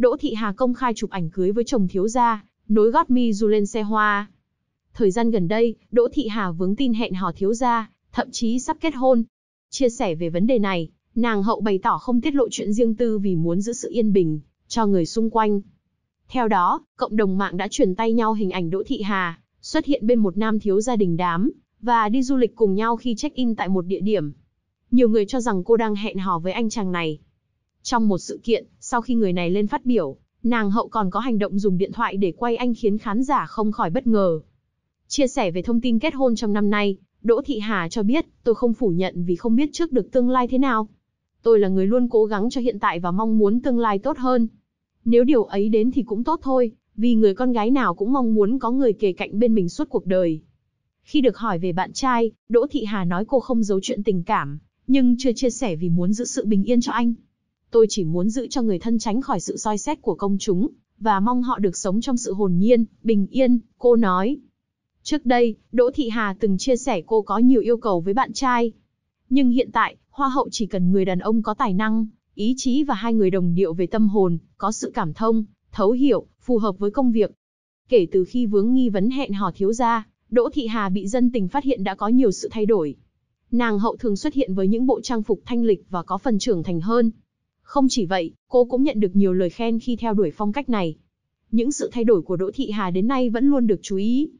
Đỗ Thị Hà công khai chụp ảnh cưới với chồng thiếu gia, nối gót mi du lên xe hoa. Thời gian gần đây, Đỗ Thị Hà vướng tin hẹn hò thiếu gia, thậm chí sắp kết hôn. Chia sẻ về vấn đề này, nàng hậu bày tỏ không tiết lộ chuyện riêng tư vì muốn giữ sự yên bình cho người xung quanh. Theo đó, cộng đồng mạng đã truyền tay nhau hình ảnh Đỗ Thị Hà xuất hiện bên một nam thiếu gia đình đám và đi du lịch cùng nhau khi check-in tại một địa điểm. Nhiều người cho rằng cô đang hẹn hò với anh chàng này trong một sự kiện, sau khi người này lên phát biểu, nàng hậu còn có hành động dùng điện thoại để quay anh khiến khán giả không khỏi bất ngờ. Chia sẻ về thông tin kết hôn trong năm nay, Đỗ Thị Hà cho biết, tôi không phủ nhận vì không biết trước được tương lai thế nào. Tôi là người luôn cố gắng cho hiện tại và mong muốn tương lai tốt hơn. Nếu điều ấy đến thì cũng tốt thôi, vì người con gái nào cũng mong muốn có người kề cạnh bên mình suốt cuộc đời. Khi được hỏi về bạn trai, Đỗ Thị Hà nói cô không giấu chuyện tình cảm, nhưng chưa chia sẻ vì muốn giữ sự bình yên cho anh tôi chỉ muốn giữ cho người thân tránh khỏi sự soi xét của công chúng, và mong họ được sống trong sự hồn nhiên, bình yên, cô nói. Trước đây, Đỗ Thị Hà từng chia sẻ cô có nhiều yêu cầu với bạn trai. Nhưng hiện tại, Hoa hậu chỉ cần người đàn ông có tài năng, ý chí và hai người đồng điệu về tâm hồn, có sự cảm thông, thấu hiểu, phù hợp với công việc. Kể từ khi vướng nghi vấn hẹn hò thiếu gia, Đỗ Thị Hà bị dân tình phát hiện đã có nhiều sự thay đổi. Nàng hậu thường xuất hiện với những bộ trang phục thanh lịch và có phần trưởng thành hơn, không chỉ vậy, cô cũng nhận được nhiều lời khen khi theo đuổi phong cách này. Những sự thay đổi của Đỗ Thị Hà đến nay vẫn luôn được chú ý.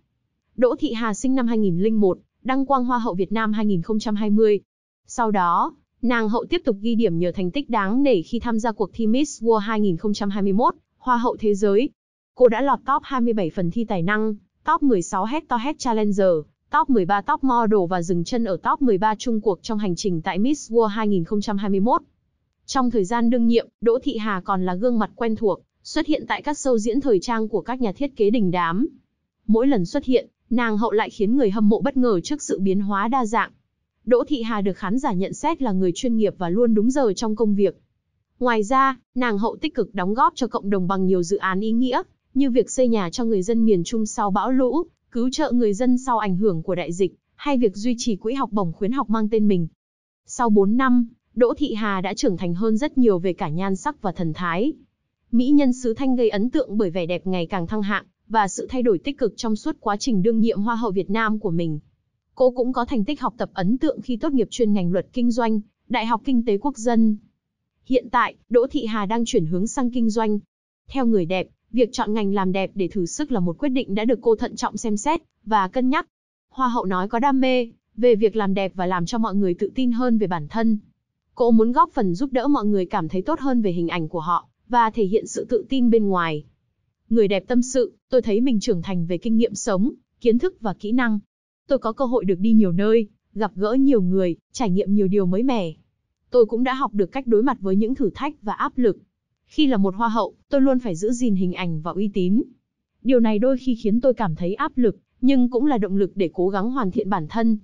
Đỗ Thị Hà sinh năm 2001, đăng quang Hoa hậu Việt Nam 2020. Sau đó, nàng hậu tiếp tục ghi điểm nhờ thành tích đáng nể khi tham gia cuộc thi Miss World 2021, Hoa hậu Thế giới. Cô đã lọt top 27 phần thi tài năng, top 16 to Hectorhead Challenger, top 13 top model và dừng chân ở top 13 chung cuộc trong hành trình tại Miss World 2021. Trong thời gian đương nhiệm, Đỗ Thị Hà còn là gương mặt quen thuộc, xuất hiện tại các show diễn thời trang của các nhà thiết kế đình đám. Mỗi lần xuất hiện, nàng hậu lại khiến người hâm mộ bất ngờ trước sự biến hóa đa dạng. Đỗ Thị Hà được khán giả nhận xét là người chuyên nghiệp và luôn đúng giờ trong công việc. Ngoài ra, nàng hậu tích cực đóng góp cho cộng đồng bằng nhiều dự án ý nghĩa, như việc xây nhà cho người dân miền Trung sau bão lũ, cứu trợ người dân sau ảnh hưởng của đại dịch, hay việc duy trì quỹ học bổng khuyến học mang tên mình. Sau 4 năm, Đỗ Thị Hà đã trưởng thành hơn rất nhiều về cả nhan sắc và thần thái. Mỹ nhân xứ Thanh gây ấn tượng bởi vẻ đẹp ngày càng thăng hạng và sự thay đổi tích cực trong suốt quá trình đương nhiệm Hoa hậu Việt Nam của mình. Cô cũng có thành tích học tập ấn tượng khi tốt nghiệp chuyên ngành luật kinh doanh, Đại học Kinh tế Quốc dân. Hiện tại, Đỗ Thị Hà đang chuyển hướng sang kinh doanh. Theo người đẹp, việc chọn ngành làm đẹp để thử sức là một quyết định đã được cô thận trọng xem xét và cân nhắc. Hoa hậu nói có đam mê về việc làm đẹp và làm cho mọi người tự tin hơn về bản thân. Cô muốn góp phần giúp đỡ mọi người cảm thấy tốt hơn về hình ảnh của họ, và thể hiện sự tự tin bên ngoài. Người đẹp tâm sự, tôi thấy mình trưởng thành về kinh nghiệm sống, kiến thức và kỹ năng. Tôi có cơ hội được đi nhiều nơi, gặp gỡ nhiều người, trải nghiệm nhiều điều mới mẻ. Tôi cũng đã học được cách đối mặt với những thử thách và áp lực. Khi là một hoa hậu, tôi luôn phải giữ gìn hình ảnh và uy tín. Điều này đôi khi khiến tôi cảm thấy áp lực, nhưng cũng là động lực để cố gắng hoàn thiện bản thân.